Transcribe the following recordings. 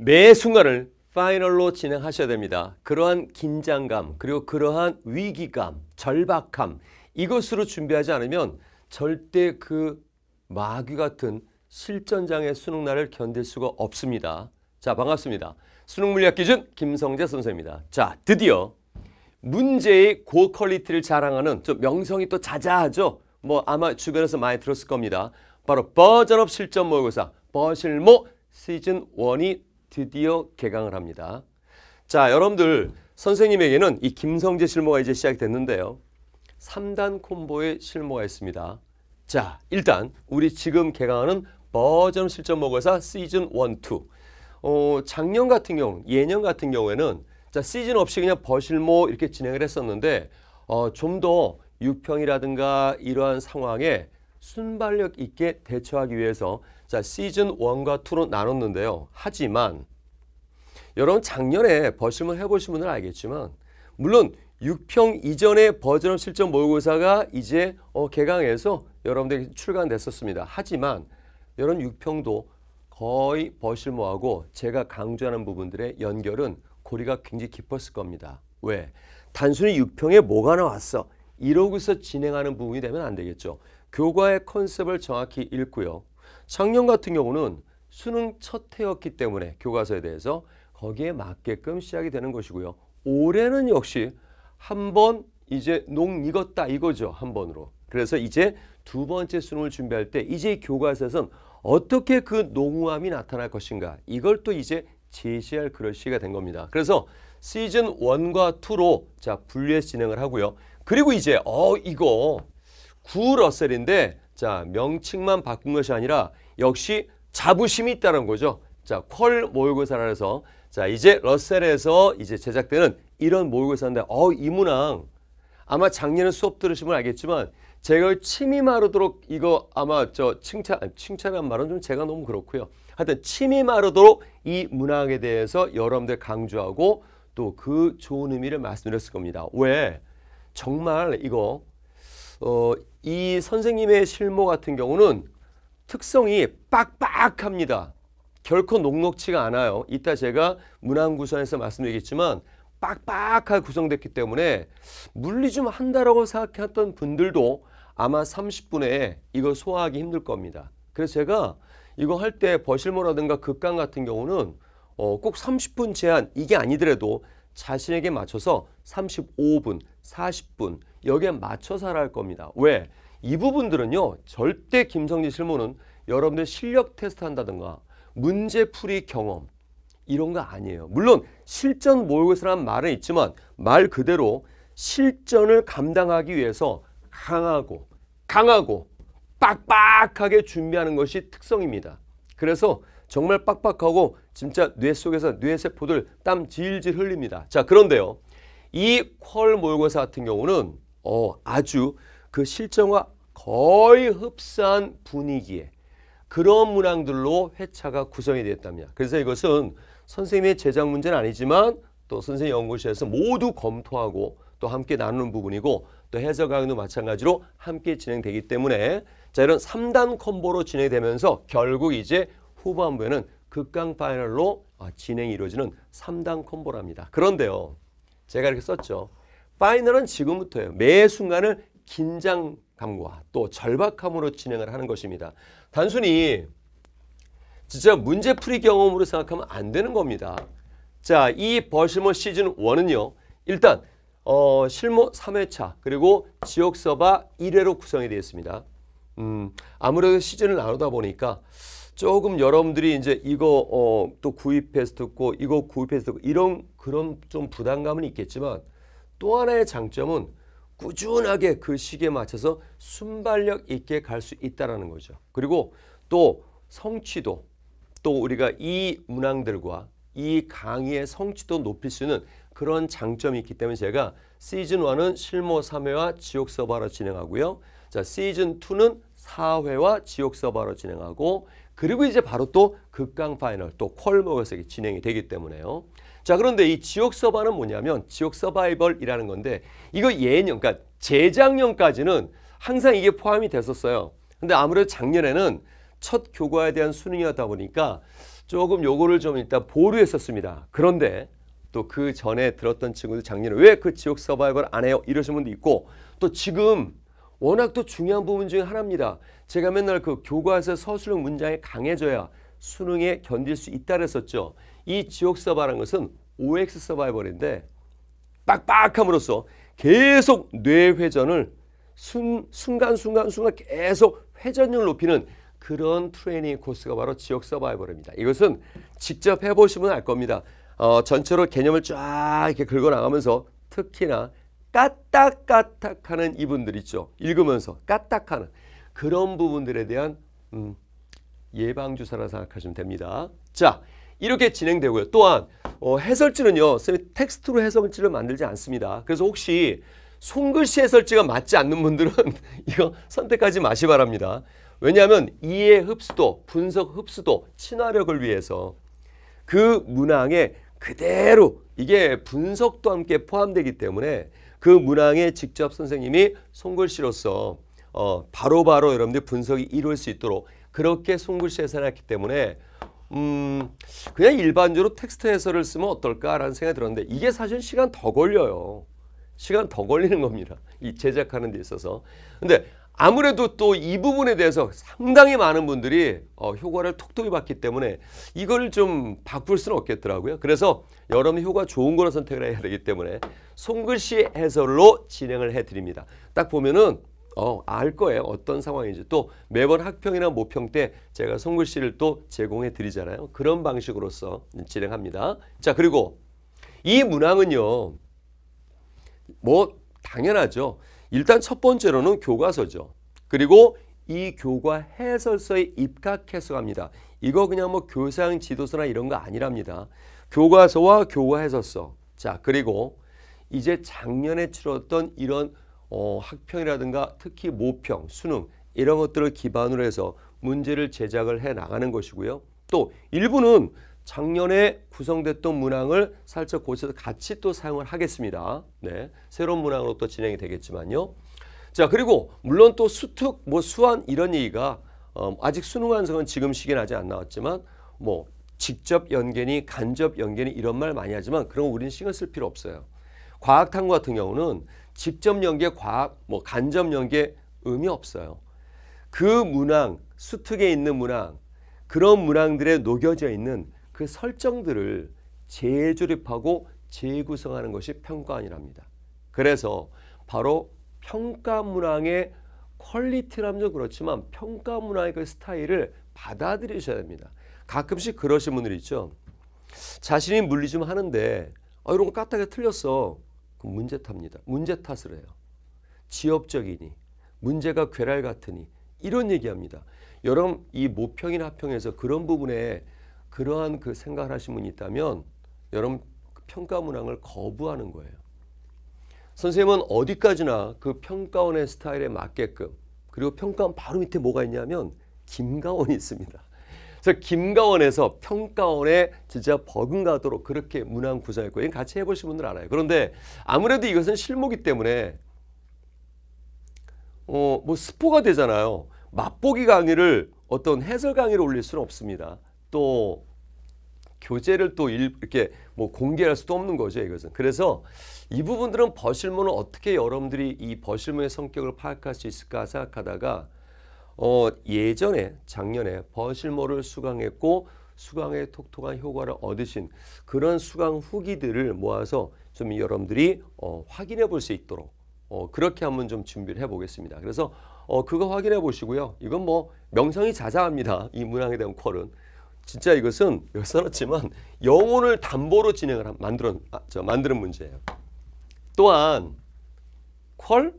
매 순간을 파이널로 진행하셔야 됩니다. 그러한 긴장감 그리고 그러한 위기감 절박함 이것으로 준비하지 않으면 절대 그 마귀 같은 실전장의 수능날을 견딜 수가 없습니다. 자 반갑습니다. 수능물리학 기준 김성재 선생입니다. 자 드디어 문제의 고퀄리티를 자랑하는 좀 명성이 또 자자하죠. 뭐 아마 주변에서 많이 들었을 겁니다. 바로 버전업 실전 모의고사 버실모 시즌 1이 드디어 개강을 합니다. 자, 여러분들 선생님에게는 이 김성재 실무가 이제 시작이 됐는데요. 3단 콤보의 실무가 있습니다. 자, 일단 우리 지금 개강하는 버전 실전 모의사 시즌 1, 2. 어, 작년 같은 경우, 예년 같은 경우에는 자, 시즌 없이 그냥 버실모 이렇게 진행을 했었는데 어, 좀 더 유평이라든가 이러한 상황에 순발력 있게 대처하기 위해서 자 시즌 1과 2로 나눴는데요. 하지만 여러분 작년에 버심을 해보신 분들은 알겠지만 물론 6평 이전의 버전업 실전 모의고사가 이제 어, 개강해서 여러분들에게 출간됐었습니다. 하지만 여러분 6평도 거의 버실모하고 제가 강조하는 부분들의 연결은 고리가 굉장히 깊었을 겁니다. 왜? 단순히 6평에 뭐가 나왔어? 이러고서 진행하는 부분이 되면 안 되겠죠. 교과의 컨셉을 정확히 읽고요. 작년 같은 경우는 수능 첫 해였기 때문에 교과서에 대해서 거기에 맞게끔 시작이 되는 것이고요. 올해는 역시 한 번 이제 농 익었다 이거죠. 한 번으로. 그래서 이제 두 번째 수능을 준비할 때 이제 교과서에선 어떻게 그 농후함이 나타날 것인가 이걸 또 이제 제시할 그런 시기가 된 겁니다. 그래서 시즌 1과2로자 분리해 진행을 하고요. 그리고 이제 어 이거 구 러셀인데 자 명칭만 바꾼 것이 아니라 역시 자부심이 있다는 거죠. 자, 퀄 모의고사라서 자, 이제 러셀에서 이제 제작되는 이런 모의고사인데 어, 이 문항 아마 작년에 수업 들으시면 알겠지만 제가 침이 마르도록 이거 아마 저 칭찬 칭찬한 말은 좀 제가 너무 그렇고요. 하여튼 침이 마르도록 이 문항에 대해서 여러분들 강조하고 또 그 좋은 의미를 말씀드렸을 겁니다. 왜? 정말 이거 어, 이 선생님의 실무 같은 경우는 특성이 빡빡합니다. 결코 녹록치가 않아요. 이따 제가 문항구선에서 말씀드리겠지만 빡빡하게 구성됐기 때문에 물리 좀 한다라고 생각했던 분들도 아마 30분에 이거 소화하기 힘들 겁니다. 그래서 제가 이거 할 때 버실모라든가 극강 같은 경우는 어, 꼭 30분 제한 이게 아니더라도 자신에게 맞춰서 35분, 40분 여기에 맞춰 서할 겁니다. 왜? 이 부분들은요. 절대 김성진 실무는 여러분들 실력 테스트 한다든가 문제풀이 경험 이런 거 아니에요. 물론 실전 모의고사라는 말은 있지만 말 그대로 실전을 감당하기 위해서 강하고 강하고 빡빡하게 준비하는 것이 특성입니다. 그래서 정말 빡빡하고 진짜 뇌 속에서 뇌세포들 땀 질질 흘립니다. 자 그런데요. 이콜 모의고사 같은 경우는 어, 아주 그실정과 거의 흡사한 분위기에 그런 문항들로 회차가 구성이 되었답니다. 그래서 이것은 선생님의 제작 문제는 아니지만 또 선생님 연구실에서 모두 검토하고 또 함께 나누는 부분이고 또해석 강의도 마찬가지로 함께 진행되기 때문에 자 이런 3단 콤보로 진행되면서 결국 이제 후반부에는 극강 파이널로 아, 진행이 이루어지는 3단 콤보랍니다. 그런데요. 제가 이렇게 썼죠. 파이널은 지금부터예요. 매 순간을 긴장감과 또 절박함으로 진행을 하는 것입니다. 단순히 진짜 문제풀이 경험으로 생각하면 안 되는 겁니다. 자, 이 버실머 시즌 1은요. 일단 어, 실무 3회차 그리고 지역서바 1회로 구성이 되어 있습니다. 음, 아무래도 시즌을 나누다 보니까 조금 여러분들이 이제 이거 어, 또 구입해서 듣고 이거 구입해서 듣고 이런 그런 좀 부담감은 있겠지만 또 하나의 장점은 꾸준하게 그 시기에 맞춰서 순발력 있게 갈 수있다는 거죠. 그리고 또 성취도 또 우리가 이 문항들과 이 강의의 성취도 높일 수 있는 그런 장점이 있기 때문에 제가 시즌 1은 실무 3회와 지옥 서버로 진행하고요. 자, 시즌 2는 4회와 지옥 서버로 진행하고 그리고 이제 바로 또 극강 파이널 또 콜모에서 진행이 되기 때문에요. 자 그런데 이 지옥 서바는 뭐냐면 지옥 서바이벌이라는 건데 이거 예년 그러니까 재작년까지는 항상 이게 포함이 됐었어요. 근데 아무래도 작년에는 첫 교과에 대한 수능이었다 보니까 조금 요거를 좀 일단 보류했었습니다. 그런데 또 그 전에 들었던 친구들 작년에 왜 그 지옥 서바이벌 안 해요? 이러신 분도 있고 또 지금 워낙 또 중요한 부분 중에 하나입니다. 제가 맨날 그 교과서 서술형 문장이 강해져야 수능에 견딜 수 있다 그랬었죠. 이 지옥서바라는 것은 OX 서바이벌인데 빡빡함으로써 계속 뇌 회전을 순, 순간순간 순간 계속 회전율 높이는 그런 트레이닝 코스가 바로 지역 서바이벌입니다. 이것은 직접 해보시면 알 겁니다. 어, 전체로 개념을 쫙 이렇게 긁어 나가면서 특히나 까딱까딱하는 이분들 있죠. 읽으면서 까딱하는 그런 부분들에 대한 음, 예방주사라 생각하시면 됩니다. 자 이렇게 진행되고요. 또한 어, 해설지는요. 선생님 텍스트로 해설지를 만들지 않습니다. 그래서 혹시 손글씨 해설지가 맞지 않는 분들은 이거 선택하지 마시 바랍니다. 왜냐하면 이해 흡수도, 분석 흡수도, 친화력을 위해서 그 문항에 그대로 이게 분석도 함께 포함되기 때문에 그 문항에 직접 선생님이 손글씨로서 어, 바로바로 바로 여러분들 분석이 이룰 수 있도록 그렇게 손글씨해산했기 때문에 음, 그냥 일반적으로 텍스트 해설을 쓰면 어떨까라는 생각이 들었는데 이게 사실 시간 더 걸려요. 시간 더 걸리는 겁니다. 이 제작하는 데 있어서. 근데 아무래도 또 이 부분에 대해서 상당히 많은 분들이 어, 효과를 톡톡히 봤기 때문에 이걸 좀 바꿀 수는 없겠더라고요. 그래서 여러분 효과 좋은 걸 선택을 해야 되기 때문에 손글씨 해설로 진행을 해드립니다. 딱 보면은 어, 알 거예요. 어떤 상황인지. 또 매번 학평이나 모평 때 제가 손글씨를 또 제공해 드리잖아요. 그런 방식으로서 진행합니다. 자 그리고 이 문항은요. 뭐 당연하죠. 일단 첫 번째로는 교과서죠. 그리고 이 교과 해설서에 입각해서 갑니다. 이거 그냥 뭐교상 지도서나 이런 거 아니랍니다. 교과서와 교과 해설서. 자, 그리고 이제 작년에 치렀던 이런 어, 학평이라든가 특히 모평, 수능 이런 것들을 기반으로 해서 문제를 제작을 해 나가는 것이고요. 또 일부는 작년에 구성됐던 문항을 살짝 고쳐서 같이 또 사용을 하겠습니다. 네, 새로운 문항으로 또 진행이 되겠지만요. 자 그리고 물론 또 수특, 뭐 수완 이런 얘기가 어, 아직 수능 완성은 지금 시기는 아직 안 나왔지만 뭐 직접 연계니 간접 연계니 이런 말 많이 하지만 그런 우리는 신경 쓸 필요 없어요. 과학탐구 같은 경우는 직접 연계 과학 뭐 간접 연계 의미 없어요. 그 문항 수특에 있는 문항 그런 문항들에 녹여져 있는 그 설정들을 재조립하고 재구성하는 것이 평가원이랍니다. 그래서 바로 평가 문항의 퀄리티라면 그렇지만 평가 문화의 그 스타일을 받아들이셔야 됩니다. 가끔씩 그러신 분들 있죠. 자신이 물리 좀 하는데 아, 이런 거 까딱에 틀렸어. 그럼 문제 탑니다. 문제 탓을 해요. 지엽적이니 문제가 괴랄 같으니 이런 얘기합니다. 여러분 이 모평이나 합평에서 그런 부분에 그러한 그 생각을 하신 분이 있다면 여러분 평가 문항을 거부하는 거예요. 선생님은 어디까지나 그 평가원의 스타일에 맞게끔 그리고 평가원 바로 밑에 뭐가 있냐면 김가원이 있습니다. 그래서 김가원에서 평가원에 진짜 버금가도록 그렇게 문항 구성했고 이건 같이 해보신 분들 알아요. 그런데 아무래도 이것은 실무기 때문에 어, 뭐 스포가 되잖아요. 맛보기 강의를 어떤 해설 강의로 올릴 수는 없습니다. 또 교재를 또 이렇게 뭐 공개할 수도 없는 거죠 이것은. 그래서 이 부분들은 버실문을 어떻게 여러분들이 이 버실문의 성격을 파악할 수 있을까 생각하다가 어, 예전에 작년에 버실모를 수강했고 수강의 톡톡한 효과를 얻으신 그런 수강 후기들을 모아서 좀 여러분들이 어, 확인해 볼 수 있도록 어, 그렇게 한번 좀 준비를 해보겠습니다. 그래서 어, 그거 확인해 보시고요. 이건 뭐 명성이 자자합니다. 이 문항에 대한 퀄은. 진짜 이것은 여기 써놨지만 영혼을 담보로 진행을 한, 만들어 아, 저, 만드는 문제예요. 또한 퀄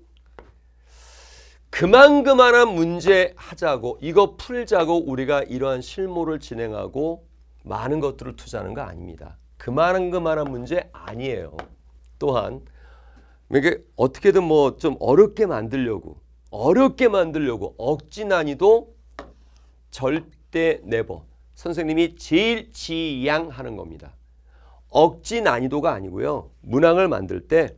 그만 그만한 문제 하자고 이거 풀자고 우리가 이러한 실무를 진행하고 많은 것들을 투자하는 거 아닙니다. 그만한 그만한 문제 아니에요. 또한 이게 어떻게든 뭐 좀 어렵게 만들려고 어렵게 만들려고 억지 난이도 절대 네버 선생님이 제일 지양하는 겁니다. 억지 난이도가 아니고요. 문항을 만들 때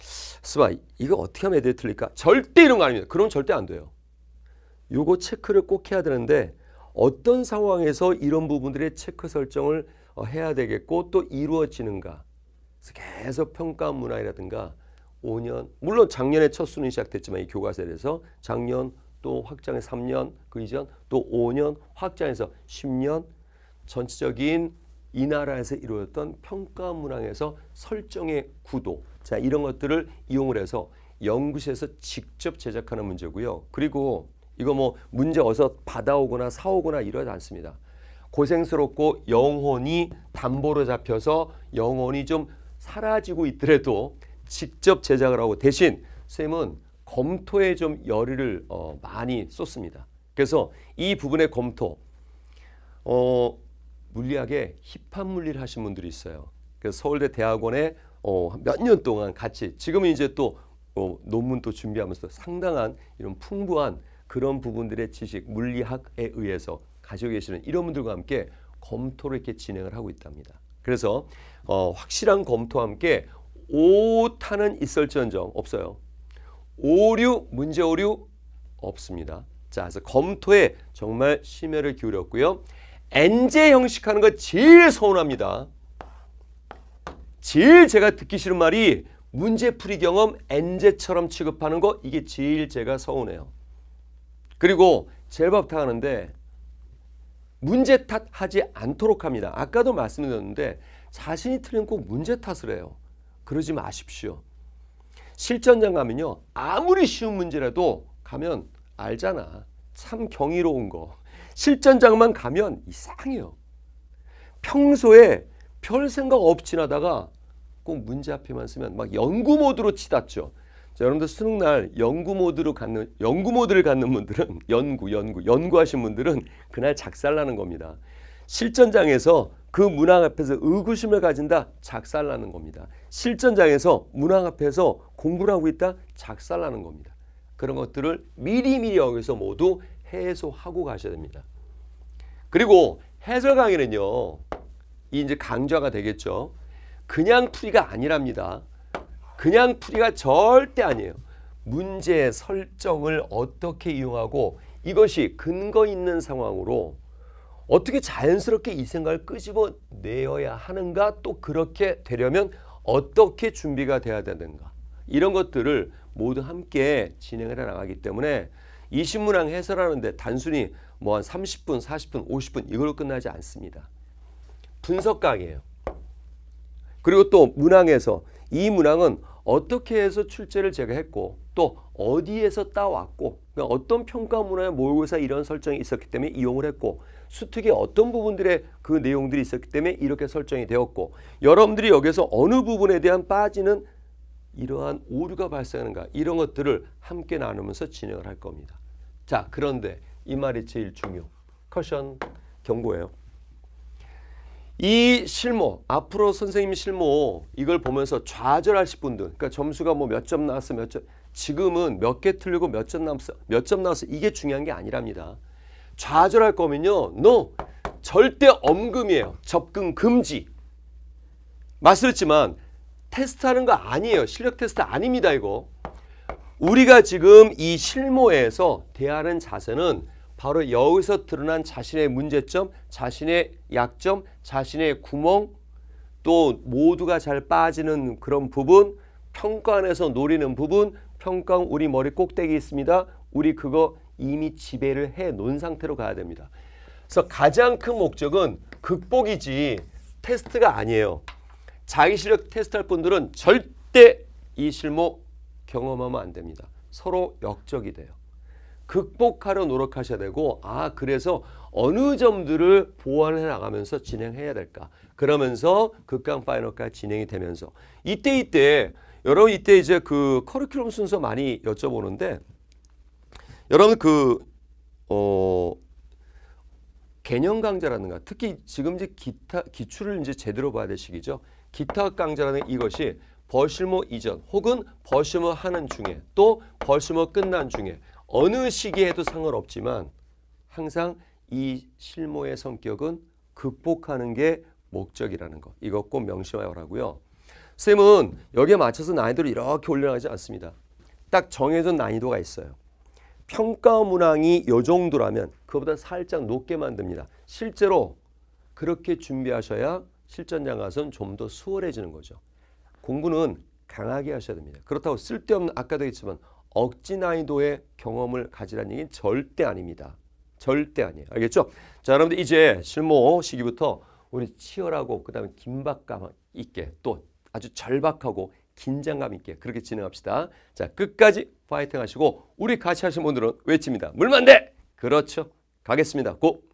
스바 이거 어떻게 하면 애들이 틀릴까? 절대 이런 거 아닙니다. 그럼 절대 안 돼요. 요거 체크를 꼭 해야 되는데 어떤 상황에서 이런 부분들의 체크 설정을 어, 해야 되겠고 또 이루어지는가. 그래서 계속 평가 문항이라든가 5년 물론 작년에 첫 수능 이 시작됐지만 이 교과서에 대해서 작년 또확장에 3년 그 이전 또 5년 확장해서 10년 전체적인 이 나라에서 이루어졌던 평가 문항에서 설정의 구도 자 이런 것들을 이용을 해서 연구실에서 직접 제작하는 문제고요. 그리고 이거 뭐 문제 어서 받아오거나 사오거나 이러지 않습니다. 고생스럽고 영혼이 담보로 잡혀서 영혼이 좀 사라지고 있더라도 직접 제작을 하고 대신 쌤은 검토에 좀 열의를 어, 많이 쏟습니다. 그래서 이 부분의 검토 어, 물리학에 힙합 물리를 하신 분들이 있어요. 그래서 서울대 대학원에 어, 몇년 동안 같이 지금은 이제 또 어, 논문도 준비하면서 상당한 이런 풍부한 그런 부분들의 지식 물리학에 의해서 가지고 계시는 이런 분들과 함께 검토를 이렇게 진행을 하고 있답니다. 그래서 어, 확실한 검토와 함께 오타는 있을지언정 없어요. 오류, 문제 오류 없습니다. 자, 그래서 검토에 정말 심혈을 기울였고요. 엔제 형식하는 거 제일 서운합니다. 제일 제가 듣기 싫은 말이 문제풀이 경험 엔제처럼 취급하는 거 이게 제일 제가 서운해요. 그리고 제법 탓하는데 문제 탓하지 않도록 합니다. 아까도 말씀드렸는데 자신이 틀린 꼭 문제 탓을 해요. 그러지 마십시오. 실전장 가면요. 아무리 쉬운 문제라도 가면 알잖아. 참 경이로운 거. 실전장만 가면 이상해요. 평소에 별 생각 없이 나다가 꼭 문제 앞에만 쓰면 막 연구 모드로 치닫죠. 자, 여러분들 수능 날 연구 모드로 갖는 연구 모드를 갖는 분들은 연구 연구 연구하신 분들은 그날 작살나는 겁니다. 실전장에서 그 문항 앞에서 의구심을 가진다 작살나는 겁니다. 실전장에서 문항 앞에서 공부를 하고 있다 작살나는 겁니다. 그런 것들을 미리미리 여기서 모두 해소하고 가셔야 됩니다. 그리고 해설 강의는요. 이제 강좌가 되겠죠. 그냥 풀이가 아니랍니다. 그냥 풀이가 절대 아니에요. 문제 설정을 어떻게 이용하고 이것이 근거 있는 상황으로 어떻게 자연스럽게 이 생각을 끄집어내어야 하는가 또 그렇게 되려면 어떻게 준비가 돼야 되는가 이런 것들을 모두 함께 진행을 해 나가기 때문에 이 신문항 해설하는데 단순히 뭐 한 30분, 40분, 50분 이걸로 끝나지 않습니다. 분석 강의예요. 그리고 또 문항에서 이 문항은 어떻게 해서 출제를 제가 했고 또 어디에서 따왔고 그러니까 어떤 평가 문화의 모의고사 이런 설정이 있었기 때문에 이용을 했고 수특의 어떤 부분들의 그 내용들이 있었기 때문에 이렇게 설정이 되었고 여러분들이 여기서 어느 부분에 대한 빠지는 이러한 오류가 발생하는가 이런 것들을 함께 나누면서 진행을 할 겁니다. 자 그런데 이 말이 제일 중요. 커션 경고예요. 이 실무 앞으로 선생님 실무 이걸 보면서 좌절하실 분들 그러니까 점수가 뭐 몇 점 나왔어 몇 점 지금은 몇 개 틀리고 몇 점 나왔어 몇 점 나왔어 이게 중요한 게 아니랍니다. 좌절할 거면요. no. 절대 엄금이에요. 접근 금지. 말씀드지만 테스트하는 거 아니에요. 실력 테스트 아닙니다. 이거. 우리가 지금 이 실무에서 대하는 자세는 바로 여기서 드러난 자신의 문제점, 자신의 약점, 자신의 구멍, 또 모두가 잘 빠지는 그런 부분, 평가안에서 노리는 부분, 평가원 우리 머리 꼭대기 있습니다. 우리 그거 이미 지배를 해 놓은 상태로 가야 됩니다. 그래서 가장 큰 목적은 극복이지 테스트가 아니에요. 자기 실력 테스트할 분들은 절대 이 실무 경험하면 안 됩니다. 서로 역적이 돼요. 극복하려 노력하셔야 되고 아 그래서 어느 점들을 보완해 나가면서 진행해야 될까 그러면서 극강 파이널까지 진행이 되면서 이때 이때 여러분 이때 이제 그 커리큘럼 순서 많이 여쭤보는데 여러분 그어 개념 강좌라든가 특히 지금 이제 기타 기출을 이제 제대로 봐야 되 시기죠. 기타 강좌라는 이것이 버실모 이전 혹은 버실모 하는 중에 또 버실모 끝난 중에 어느 시기에도 상관없지만 항상 이 실모의 성격은 극복하는 게 목적이라는 것. 이것 꼭 명심하라고요. 쌤은 여기에 맞춰서 난이도를 이렇게 올려나가지 않습니다. 딱 정해진 난이도가 있어요. 평가 문항이 요 정도라면 그보다 살짝 높게 만듭니다. 실제로 그렇게 준비하셔야 실전 양화선 좀 더 수월해지는 거죠. 공부는 강하게 하셔야 됩니다. 그렇다고 쓸데없는 아까도 했지만 억지 난이도의 경험을 가지라는 얘기는 절대 아닙니다. 절대 아니에요. 알겠죠? 자, 여러분들 이제 실무 시기부터 우리 치열하고 그다음에 긴박감 있게 또 아주 절박하고 긴장감 있게 그렇게 진행합시다. 자, 끝까지 파이팅 하시고 우리 같이 하신 분들은 외칩니다. 물만대! 그렇죠. 가겠습니다. 고!